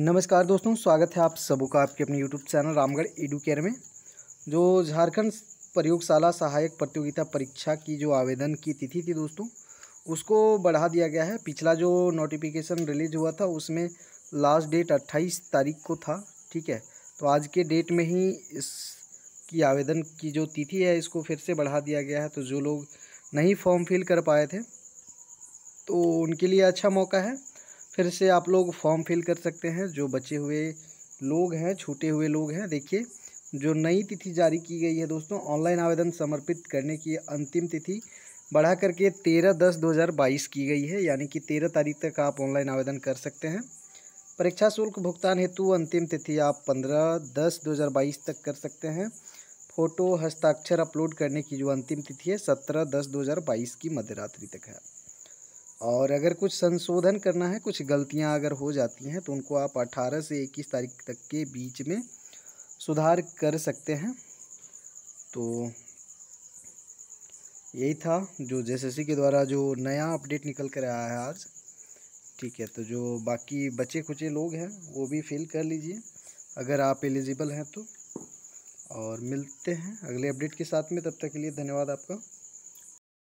नमस्कार दोस्तों स्वागत है आप सबका आपके अपने यूट्यूब चैनल रामगढ़ केयर में जो झारखंड प्रयोगशाला सहायक प्रतियोगिता परीक्षा की जो आवेदन की तिथि थी दोस्तों उसको बढ़ा दिया गया है पिछला जो नोटिफिकेशन रिलीज हुआ था उसमें लास्ट डेट अट्ठाईस तारीख को था ठीक है तो आज के डेट में ही इसकी आवेदन की जो तिथि है इसको फिर से बढ़ा दिया गया है तो जो लोग नहीं फॉर्म फिल कर पाए थे तो उनके लिए अच्छा मौका है फिर से आप लोग फॉर्म फिल कर सकते हैं जो बचे हुए लोग हैं छूटे हुए लोग हैं देखिए जो नई तिथि जारी की गई है दोस्तों ऑनलाइन आवेदन समर्पित करने की अंतिम तिथि बढ़ा करके तेरह दस दो हज़ार बाईस की गई है यानी कि तेरह तारीख तक आप ऑनलाइन आवेदन कर सकते हैं परीक्षा शुल्क भुगतान हेतु अंतिम तिथि आप पंद्रह दस दो हज़ार बाईस तक कर सकते हैं फ़ोटो हस्ताक्षर अपलोड करने की जो अंतिम तिथि है सत्रह दस दो हज़ार बाईस की मध्यरात्रि तक है और अगर कुछ संशोधन करना है कुछ गलतियां अगर हो जाती हैं तो उनको आप 18 से 21 तारीख तक के बीच में सुधार कर सकते हैं तो यही था जो जे के द्वारा जो नया अपडेट निकल कर आया है आज ठीक है तो जो बाकी बचे खुचे लोग हैं वो भी फिल कर लीजिए अगर आप एलिजिबल हैं तो और मिलते हैं अगले अपडेट के साथ में तब तक के लिए धन्यवाद आपका